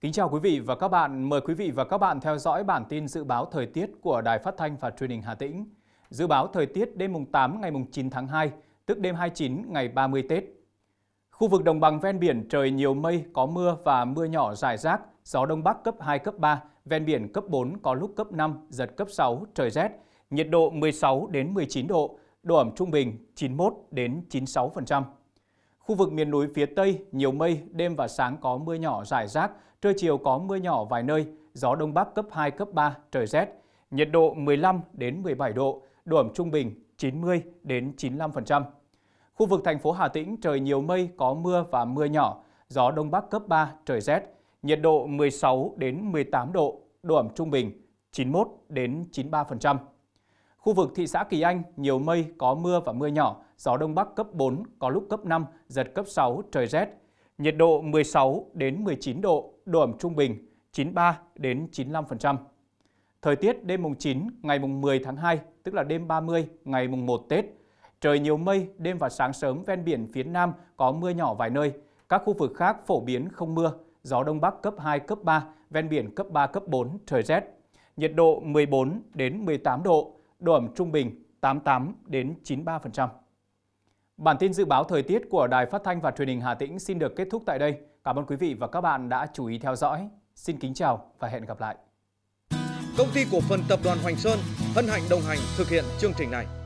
Kính chào quý vị và các bạn. Mời quý vị và các bạn theo dõi bản tin dự báo thời tiết của Đài Phát thanh và Truyền hình Hà Tĩnh. Dự báo thời tiết đêm mùng 8 ngày mùng 9 tháng 2, tức đêm 29 ngày 30 Tết. Khu vực đồng bằng ven biển trời nhiều mây, có mưa và mưa nhỏ rải rác, gió đông bắc cấp 2 cấp 3, ven biển cấp 4 có lúc cấp 5, giật cấp 6, trời rét nhiệt độ 16 đến 19 độ, độ ẩm trung bình 91 đến 96%. Khu vực miền núi phía Tây nhiều mây, đêm và sáng có mưa nhỏ rải rác, trưa chiều có mưa nhỏ vài nơi, gió đông bắc cấp 2 cấp 3, trời rét. Nhiệt độ 15 đến 17 độ, độ ẩm trung bình 90 đến 95%. Khu vực thành phố Hà Tĩnh trời nhiều mây, có mưa và mưa nhỏ, gió đông bắc cấp 3, trời rét. Nhiệt độ 16 đến 18 độ, độ ẩm trung bình 91 đến 93%. Khu vực thị xã Kỳ Anh, nhiều mây, có mưa và mưa nhỏ, gió đông bắc cấp 4, có lúc cấp 5, giật cấp 6, trời rét. Nhiệt độ 16 đến 19 độ, độ ẩm trung bình 93 đến 95%. Thời tiết đêm mùng 9 ngày mùng 10 tháng 2, tức là đêm 30 ngày mùng 1 Tết. Trời nhiều mây, đêm và sáng sớm ven biển phía Nam có mưa nhỏ vài nơi. Các khu vực khác phổ biến không mưa, gió đông bắc cấp 2 cấp 3, ven biển cấp 3 cấp 4 trời rét. Nhiệt độ 14 đến 18 độ, độ ẩm trung bình 88 đến 93%. Bản tin dự báo thời tiết của Đài Phát thanh và Truyền hình Hà Tĩnh xin được kết thúc tại đây. Cảm ơn quý vị và các bạn đã chú ý theo dõi. Xin kính chào và hẹn gặp lại. Công ty cổ phần tập đoàn Hoành Sơn hân hạnh đồng hành thực hiện chương trình này.